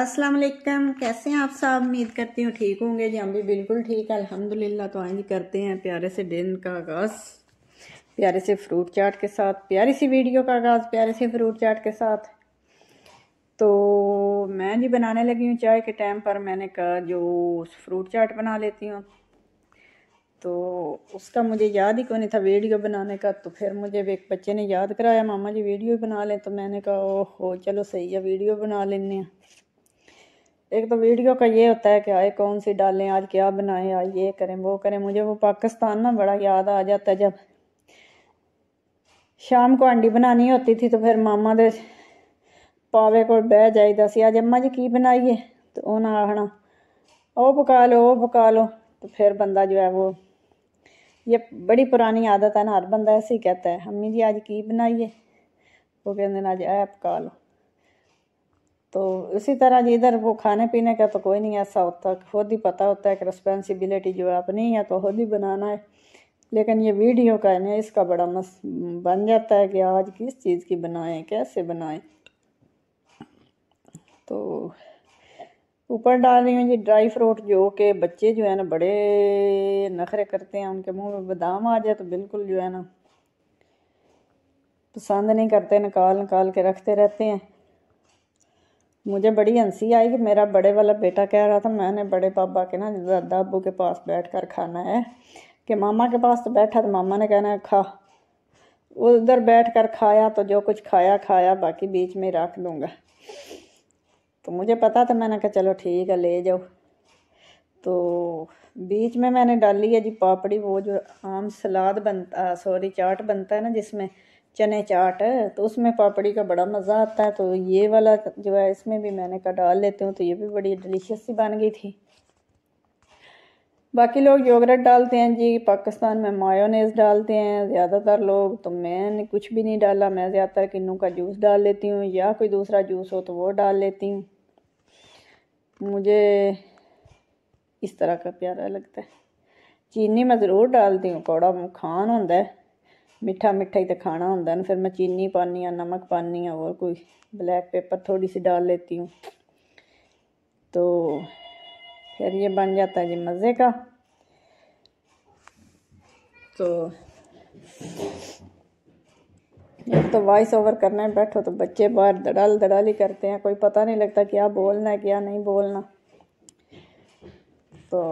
अस्सलाम वालेकुम कैसे हैं आप सब उम्मीद करती हूँ ठीक होंगे जी हम भी बिल्कुल ठीक है अल्हम्दुलिल्लाह तो आज करते हैं प्यारे से दिन का आगाज़ प्यारे से फ्रूट चाट के साथ प्यारी सी वीडियो का आगाज़ प्यारे से फ्रूट चाट के साथ तो मैं जी बनाने लगी हूँ चाय के टाइम पर मैंने कहा जो फ्रूट चाट बना लेती हूँ तो उसका मुझे याद ही क्यों नहीं था वीडियो बनाने का तो फिर मुझे एक बच्चे ने याद कराया मामा जी वीडियो बना लें तो मैंने कहा हो चलो सही है वीडियो बना लेने हैं एक तो वीडियो का ये होता है कि आए कौन सी डालें आज क्या बनाएं आज ये करें वो करें मुझे वो पाकिस्तान ना बड़ा याद आ जाता है जब शाम को आंडी बनानी होती थी तो फिर मामा दे पावे को बह जाइदा सी आज अम्मा जी की बनाइए तो उन्हें आखना वो पका लो वो पका लो तो फिर बंदा जो है वो ये बड़ी पुरानी आदत है ना हर बंदा ऐसे ही कहता है अम्मी जी आज की बनाइए वो कहते अज ऐ पका लो तो इसी तरह जी इधर वो खाने पीने का तो कोई नहीं ऐसा होता खुद ही पता होता है कि रिस्पॉन्सिबिलिटी जो अपनी है तो खुद ही बनाना है लेकिन ये वीडियो का है इसका बड़ा मस बन जाता है कि आज किस चीज़ की बनाएं कैसे बनाएं तो ऊपर डाल रही हूँ जी ड्राई फ्रूट जो के बच्चे जो है ना बड़े नखरे करते हैं उनके मुंह में बादाम आ जाए तो बिल्कुल जो है ना पसंद नहीं करते निकाल निकाल के रखते रहते हैं मुझे बड़ी हंसी आई कि मेरा बड़े वाला बेटा कह रहा था मैंने बड़े पापा के ना दादा अबू के पास बैठ कर खाना है कि मामा के पास तो बैठा तो मामा ने कहना खा उधर बैठ कर खाया तो जो कुछ खाया खाया बाकी बीच में रख दूँगा तो मुझे पता था मैंने कहा चलो ठीक है ले जाओ तो बीच में मैंने डाली है जी पापड़ी वो जो आम सलाद बनता सॉरी चाट बनता है ना जिसमें चने चाट तो उसमें पापड़ी का बड़ा मज़ा आता है तो ये वाला जो है इसमें भी मैंने कहा डाल लेती हूँ तो ये भी बड़ी डिलीशियस सी बन गई थी बाकी लोग योगरट डालते हैं जी पाकिस्तान में मायोनेस डालते हैं ज़्यादातर लोग तो मैंने कुछ भी नहीं डाला मैं ज़्यादातर किन्नू का जूस डाल लेती हूँ या कोई दूसरा जूस हो तो वो डाल लेती हूँ मुझे इस तरह का प्यारा लगता है चीनी मैं ज़रूर डालती हूँ कौड़ा खान होता है मिठा मिठा ही तो खाना होता ना फिर मैं चीनी पानी हूँ नमक पानी हाँ और कोई ब्लैक पेपर थोड़ी सी डाल लेती हूँ तो फिर ये बन जाता है जी मज़े का तो एक तो वॉइस ओवर करना है बैठो तो बच्चे बाहर दड़ाल दड़ाल ही करते हैं कोई पता नहीं लगता क्या बोलना है क्या नहीं बोलना तो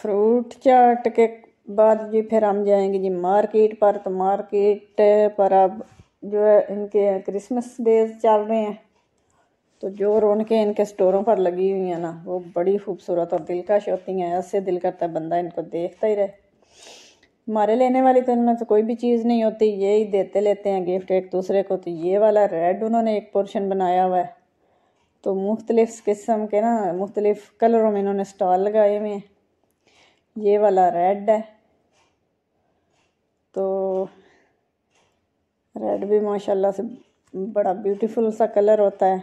फ्रूट चाट के बाद जी फिर हम जाएंगे जी मार्केट पर तो मार्केट पर अब जो है इनके क्रिसमस डेज चल रहे हैं तो जो रौनकें इनके स्टोरों पर लगी हुई हैं ना वो बड़ी खूबसूरत और दिलकश होती हैं ऐसे दिल करता है बंदा इनको देखता ही रहे हमारे लेने वाली तो इनमें से कोई भी चीज़ नहीं होती ये ही देते लेते हैं गिफ्ट एक दूसरे को तो ये वाला रेड उन्होंने एक पोर्शन बनाया हुआ है तो मुख्तलिफ़ किस्म के ना मुख्तलिफ़ कलरों में इन्होंने स्टॉल लगाए हुए हैं ये वाला रेड है तो रेड भी माशाल्लाह से बड़ा ब्यूटीफुल सा कलर होता है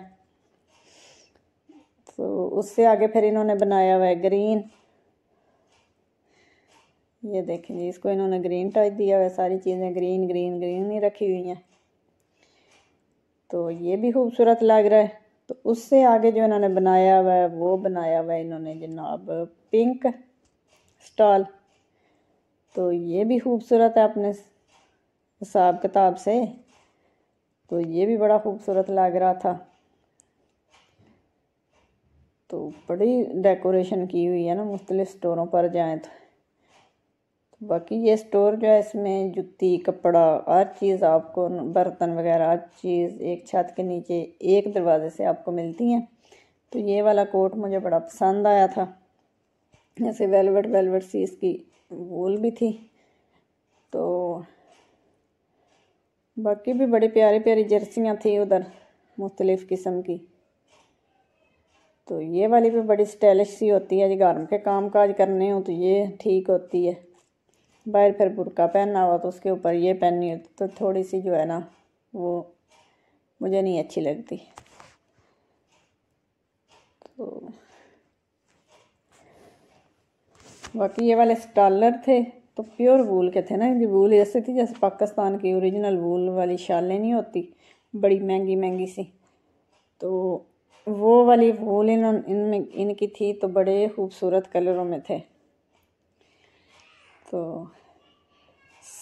तो उससे आगे फिर इन्होंने बनाया हुआ है ग्रीन ये देखें जी इसको इन्होंने ग्रीन टच दिया हुआ है सारी चीज़ें ग्रीन ग्रीन ग्रीन ही रखी हुई हैं तो ये भी खूबसूरत लग रहा है तो उससे आगे जो इन्होंने बनाया हुआ है वो बनाया हुआ है इन्होंने जनाब पिंक स्टॉल तो ये भी खूबसूरत है अपने हिसाब किताब से तो ये भी बड़ा खूबसूरत लग रहा था तो बड़ी डेकोरेशन की हुई है ना मुख्तलिफ स्टोरों पर जाएँ तो बाकी ये स्टोर जो है इसमें जुत्ती कपड़ा हर चीज़ आपको बर्तन वगैरह हर चीज़ एक छत के नीचे एक दरवाज़े से आपको मिलती हैं तो ये वाला कोट मुझे बड़ा पसंद आया था जैसे वेलवेट वेलवेट सी इसकी वोल भी थी तो बाकी भी बड़ी प्यारी प्यारी जर्सियाँ थी उधर मुख्तलिफ़ किस्म की तो ये वाली भी बड़ी स्टाइलिश सी होती है जी घर के काम काज करने हो तो ये ठीक होती है बाहर फिर बुरका पहनना हुआ तो उसके ऊपर ये पहननी होती तो थोड़ी सी जो है ना वो मुझे नहीं अच्छी लगती बाकी ये वाले स्टालर थे तो प्योर वूल के थे ना इनकी वूल ऐसी थी जैसे पाकिस्तान की ओरिजिनल वूल वाली शालें नहीं होती बड़ी महंगी महंगी सी तो वो वाली वूल इन इनमें इनकी थी तो बड़े खूबसूरत कलरों में थे तो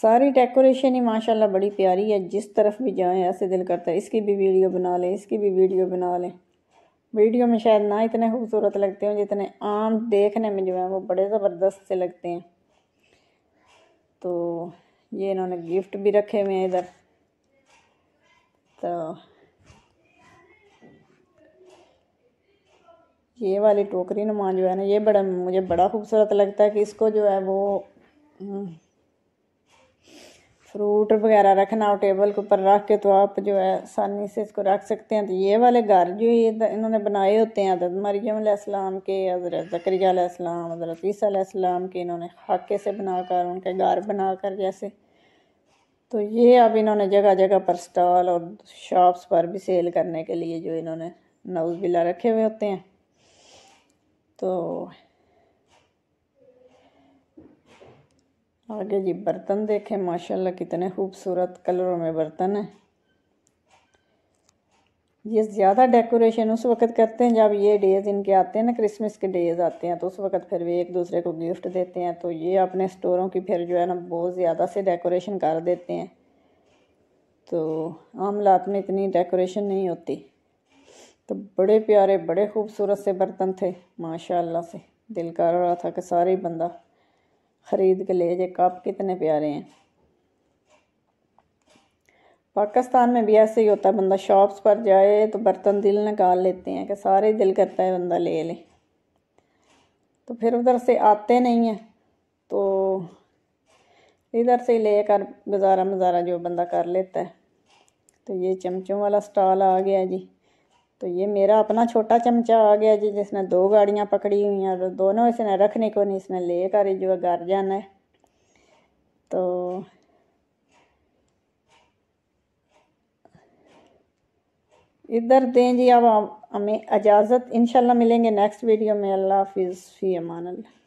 सारी डेकोरेशन ही माशाल्लाह बड़ी प्यारी है जिस तरफ भी जाएं ऐसे दिल करता है इसकी भी वीडियो बना लें इसकी भी वीडियो बना लें वीडियो में शायद ना इतने खूबसूरत लगते हों जितने आम देखने में जो है वो बड़े ज़बरदस्त से लगते हैं तो ये इन्होंने गिफ्ट भी रखे हुए हैं इधर तो ये वाली टोकरी नुमा जो है ना ये बड़ा मुझे बड़ा खूबसूरत लगता है कि इसको जो है वो हम्म, फ्रूट वगैरह रखना हो टेबल के ऊपर रख के तो आप जो है आसानी से इसको रख सकते हैं तो ये वाले घर जो ये इन्होंने बनाए होते हैं हज़रत मरियम आसमाम के हज़रत जक्रियाम हज़रत ईसीम के इन्होंने खाके से बनाकर उनके घर बनाकर जैसे तो ये अब इन्होंने जगह जगह पर स्टॉल और शॉप्स पर भी सेल करने के लिए जो इन्होंने नौज बिला रखे हुए होते हैं तो आगे जी बर्तन देखें माशाल्लाह कितने खूबसूरत कलरों में बर्तन हैं ये ज़्यादा डेकोरेशन उस वक्त करते हैं जब ये डेज़ इनके आते हैं ना क्रिसमस के डेज़ आते हैं तो उस वक्त फिर वे एक दूसरे को गिफ्ट देते हैं तो ये अपने स्टोरों की फिर जो है ना बहुत ज़्यादा से डेकोरेशन कर देते हैं तो आम लात में इतनी डेकोरेशन नहीं होती तो बड़े प्यारे बड़े खूबसूरत से बर्तन थे माशाल्लाह से दिल कर रहा था कि सारे बंदा ख़रीद के ले जाए कप कितने प्यारे हैं पाकिस्तान में भी ऐसे ही होता है बंदा शॉप्स पर जाए तो बर्तन दिल निकाल लेते हैं कि सारे दिल करता है बंदा ले ले तो फिर उधर से आते नहीं हैं तो इधर से ही लेकर गुजारा मज़ारा जो बंदा कर लेता है तो ये चमचों वाला स्टॉल आ गया जी तो ये मेरा अपना छोटा चमचा आ गया जी जिसने दो गाड़ियाँ पकड़ी हुई हैं तो दोनों इसने रखने को नहीं इसने कर जो है घर जाना है तो इधर दें जी अब हमें इजाज़त इंशाल्लाह मिलेंगे नेक्स्ट वीडियो में अल्लाह हाफिज़ फ़ी अमान अल्लाह